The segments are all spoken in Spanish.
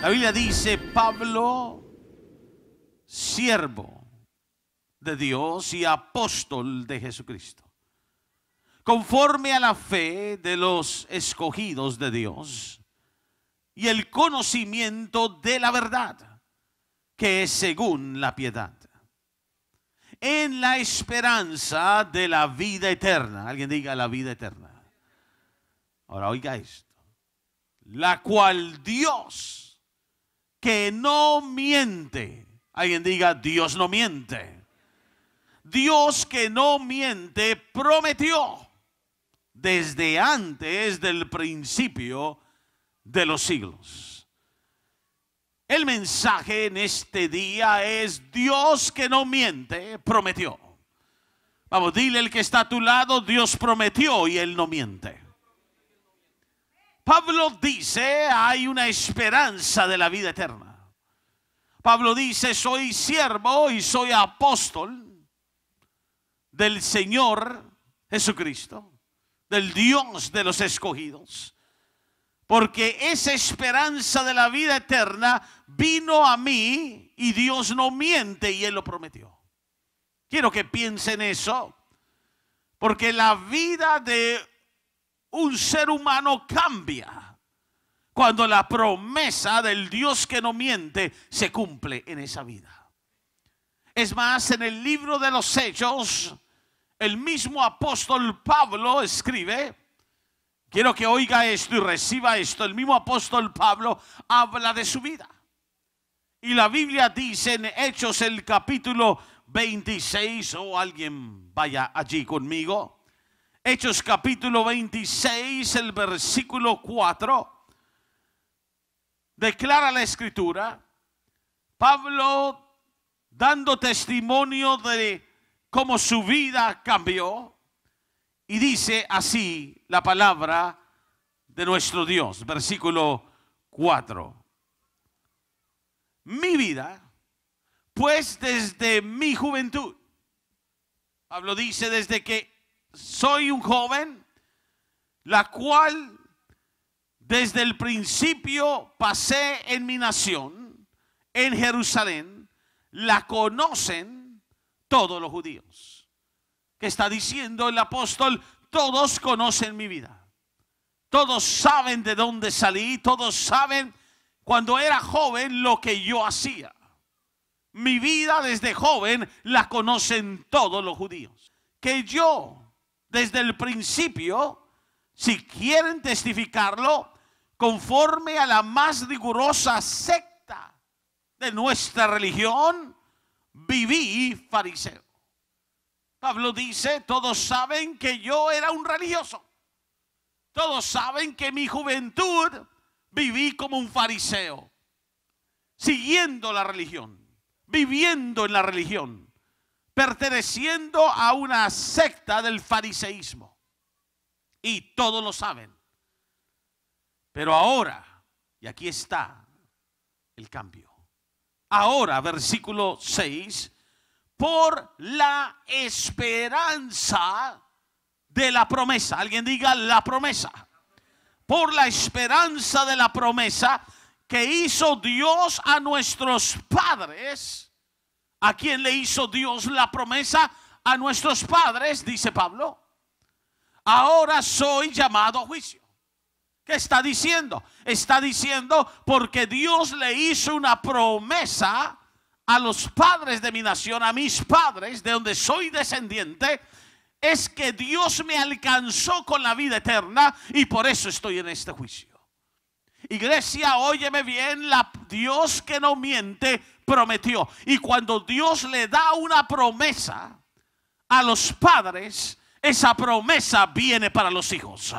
La Biblia dice, Pablo, siervo de Dios y apóstol de Jesucristo, conforme a la fe de los escogidos de Dios y el conocimiento de la verdad, que es según la piedad, en la esperanza de la vida eterna. Alguien diga la vida eterna. Ahora oiga esto, la cual Dios que no miente. Alguien diga, Dios no miente. Dios que no miente prometió desde antes del principio de los siglos. El mensaje en este día es Dios que no miente prometió. Vamos, dile el que está a tu lado, Dios prometió y él no miente. Pablo dice, hay una esperanza de la vida eterna. Pablo dice, soy siervo y soy apóstol del Señor Jesucristo, del Dios de los escogidos. Porque esa esperanza de la vida eterna vino a mí y Dios no miente y Él lo prometió. Quiero que piensen eso, porque la vida de un ser humano cambia cuando la promesa del Dios que no miente se cumple en esa vida. Es más, en el libro de los Hechos, el mismo apóstol Pablo escribe, quiero que oiga esto y reciba esto, el mismo apóstol Pablo habla de su vida. Y la Biblia dice en Hechos el capítulo 26, o alguien vaya allí conmigo, Hechos capítulo 26, el versículo 4, declara la escritura, Pablo dando testimonio de cómo su vida cambió y dice así la palabra de nuestro Dios, versículo 4. Mi vida, pues desde mi juventud, Pablo dice desde que soy un joven, la cual desde el principio pasé en mi nación, en Jerusalén, la conocen todos los judíos. Que está diciendo el apóstol, todos conocen mi vida. Todos saben de dónde salí, todos saben cuando era joven lo que yo hacía. Mi vida desde joven la conocen todos los judíos. Que yo desde el principio, si quieren testificarlo, conforme a la más rigurosa secta de nuestra religión, viví fariseo. Pablo dice, todos saben que yo era un religioso. Todos saben que mi juventud viví como un fariseo, siguiendo la religión, viviendo en la religión perteneciendo a una secta del fariseísmo. Y todos lo saben. Pero ahora, y aquí está el cambio. Ahora, versículo 6, por la esperanza de la promesa. Alguien diga la promesa. Por la esperanza de la promesa que hizo Dios a nuestros padres ¿A quién le hizo Dios la promesa? A nuestros padres, dice Pablo. Ahora soy llamado a juicio. ¿Qué está diciendo? Está diciendo porque Dios le hizo una promesa a los padres de mi nación, a mis padres, de donde soy descendiente, es que Dios me alcanzó con la vida eterna y por eso estoy en este juicio. Iglesia, óyeme bien, la Dios que no miente prometió. Y cuando Dios le da una promesa a los padres, esa promesa viene para los hijos.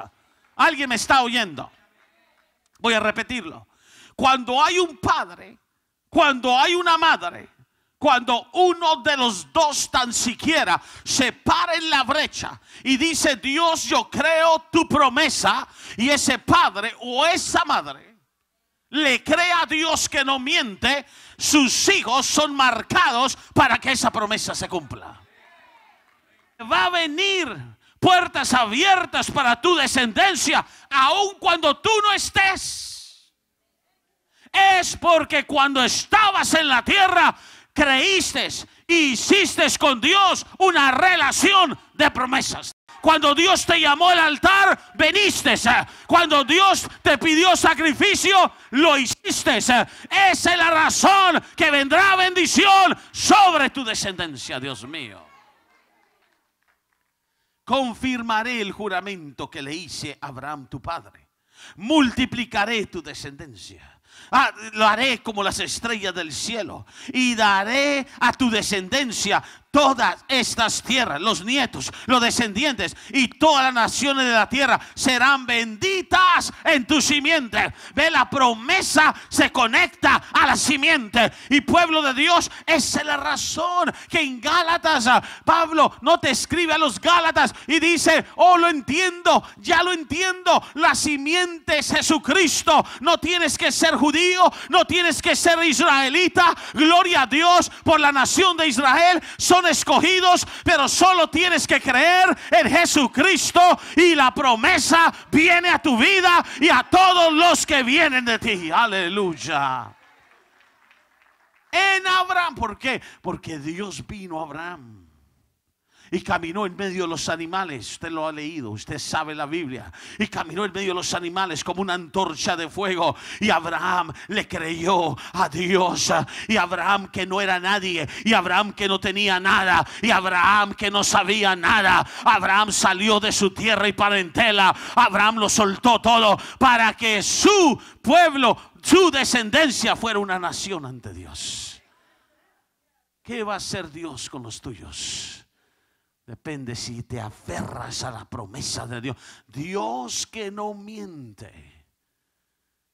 ¿Alguien me está oyendo? Voy a repetirlo. Cuando hay un padre, cuando hay una madre cuando uno de los dos tan siquiera se para en la brecha y dice, Dios, yo creo tu promesa, y ese padre o esa madre le cree a Dios que no miente, sus hijos son marcados para que esa promesa se cumpla. Va a venir puertas abiertas para tu descendencia, aun cuando tú no estés. Es porque cuando estabas en la tierra, creíste y hiciste con Dios una relación de promesas. Cuando Dios te llamó al altar, veniste. Cuando Dios te pidió sacrificio, lo hiciste. Esa es la razón que vendrá bendición sobre tu descendencia, Dios mío. Confirmaré el juramento que le hice a Abraham tu padre. Multiplicaré tu descendencia Ah, lo haré como las estrellas del cielo y daré a tu descendencia todas estas tierras, los nietos, los descendientes y todas las naciones de la tierra serán benditas en tu simiente. Ve, la promesa se conecta a la simiente. Y pueblo de Dios, es la razón que en Gálatas, ah, Pablo no te escribe a los Gálatas y dice, oh, lo entiendo, ya lo entiendo, la simiente es Jesucristo. No tienes que ser judío, no tienes que ser israelita. Gloria a Dios por la nación de Israel. Son escogidos, pero solo tienes que creer en Jesucristo y la promesa viene a tu vida y a todos los que vienen de ti. Aleluya. En Abraham, ¿por qué? Porque Dios vino a Abraham y caminó en medio de los animales. Usted lo ha leído, usted sabe la Biblia. Y caminó en medio de los animales como una antorcha de fuego. Y Abraham le creyó a Dios. Y Abraham que no era nadie. Y Abraham que no tenía nada. Y Abraham que no sabía nada. Abraham salió de su tierra y parentela. Abraham lo soltó todo para que su pueblo, su descendencia fuera una nación ante Dios. ¿Qué va a hacer Dios con los tuyos? Depende si te aferras a la promesa de Dios. Dios que no miente.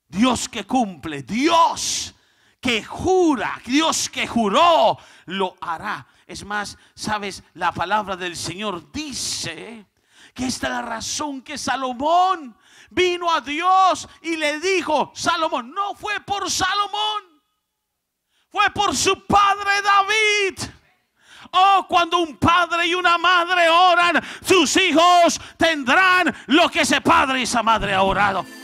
Dios que cumple. Dios que jura. Dios que juró lo hará. Es más, sabes, la palabra del Señor dice que esta es la razón que Salomón vino a Dios y le dijo, Salomón, no fue por Salomón, fue por su padre David. Oh, cuando un padre y una madre oran, sus hijos tendrán lo que ese padre y esa madre ha orado.